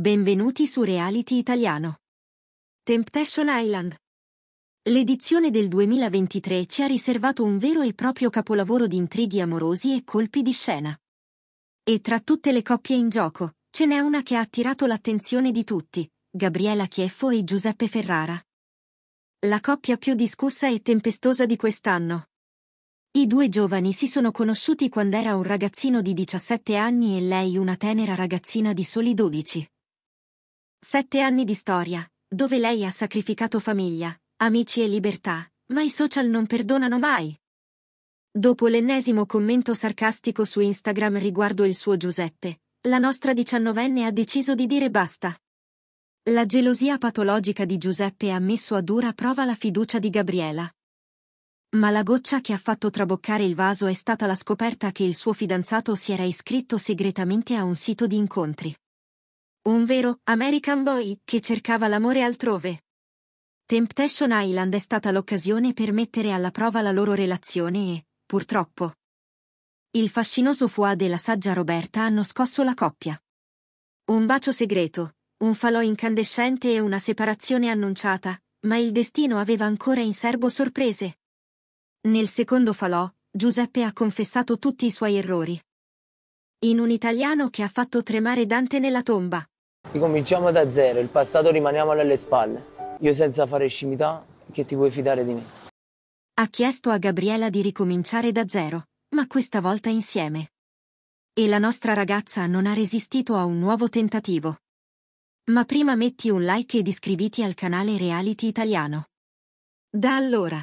Benvenuti su Reality Italiano. Temptation Island. L'edizione del 2023 ci ha riservato un vero e proprio capolavoro di intrighi amorosi e colpi di scena. E tra tutte le coppie in gioco, ce n'è una che ha attirato l'attenzione di tutti, Gabriela Chieffo e Giuseppe Ferrara. La coppia più discussa e tempestosa di quest'anno. I due giovani si sono conosciuti quando era un ragazzino di 17 anni e lei una tenera ragazzina di soli 12. Sette anni di storia, dove lei ha sacrificato famiglia, amici e libertà, ma i social non perdonano mai. Dopo l'ennesimo commento sarcastico su Instagram riguardo il suo Giuseppe, la nostra diciannovenne ha deciso di dire basta. La gelosia patologica di Giuseppe ha messo a dura prova la fiducia di Gabriela. Ma la goccia che ha fatto traboccare il vaso è stata la scoperta che il suo fidanzato si era iscritto segretamente a un sito di incontri. Un vero American Boy che cercava l'amore altrove. Temptation Island è stata l'occasione per mettere alla prova la loro relazione e, purtroppo, il fascinoso Fuad e la saggia Roberta hanno scosso la coppia. Un bacio segreto, un falò incandescente e una separazione annunciata, ma il destino aveva ancora in serbo sorprese. Nel secondo falò, Giuseppe ha confessato tutti i suoi errori in un italiano che ha fatto tremare Dante nella tomba. Ricominciamo da zero, il passato rimaniamolo alle spalle. Io senza fare scimità, che ti vuoi fidare di me? Ha chiesto a Gabriella di ricominciare da zero, ma questa volta insieme. E la nostra ragazza non ha resistito a un nuovo tentativo. Ma prima metti un like ed iscriviti al canale Reality Italiano. Da allora.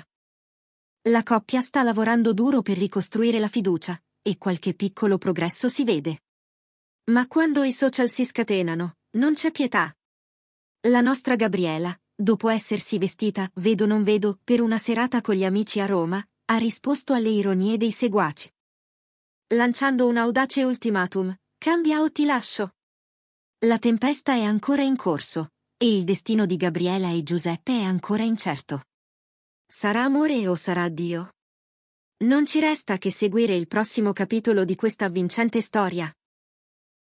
La coppia sta lavorando duro per ricostruire la fiducia, e qualche piccolo progresso si vede. Ma quando i social si scatenano, non c'è pietà. La nostra Gabriela, dopo essersi vestita, vedo non vedo, per una serata con gli amici a Roma, ha risposto alle ironie dei seguaci. Lanciando un audace ultimatum, cambia o ti lascio. La tempesta è ancora in corso, e il destino di Gabriela e Giuseppe è ancora incerto. Sarà amore o sarà Dio? Non ci resta che seguire il prossimo capitolo di questa avvincente storia.